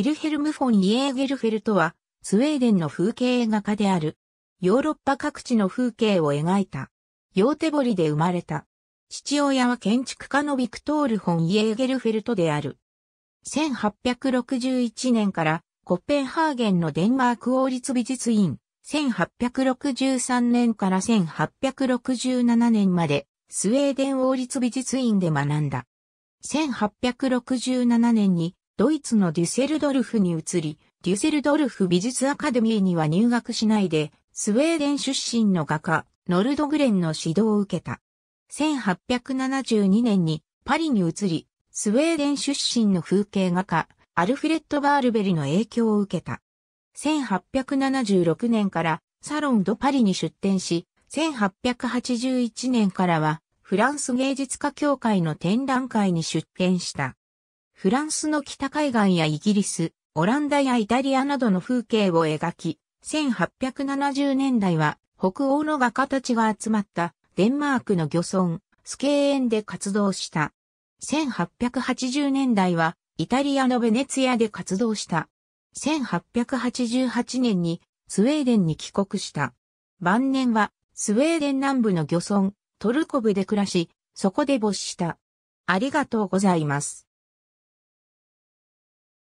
ィルヘルム・フォン・イエーゲルフェルトは、スウェーデンの風景画家である。ヨーロッパ各地の風景を描いた。ヨーテボリで生まれた。父親は建築家のビクトール・フォン・イエーゲルフェルトである。1861年からコッペンハーゲンのデンマーク王立美術院、1863年から1867年までスウェーデン王立美術院で学んだ。1867年にドイツのデュセルドルフに移り、デュセルドルフ美術アカデミーには入学しないで、スウェーデン出身の画家、ノルドグレンの指導を受けた。1872年にパリに移り、スウェーデン出身の風景画家、アルフレッド・バールベリの影響を受けた。1876年からサロン・ド・パリに出展し、1881年からはフランス芸術家協会の展覧会に出展した。フランスの北海岸やイギリス、オランダやイタリアなどの風景を描き、1870年代は北欧の画家たちが集まったデンマークの漁村、スケーエンで活動した。1880年代はイタリアのベネツィアで活動した。1888年にスウェーデンに帰国した。晩年はスウェーデン南部の漁村、トルコブで暮らし、そこで没した。ありがとうございます。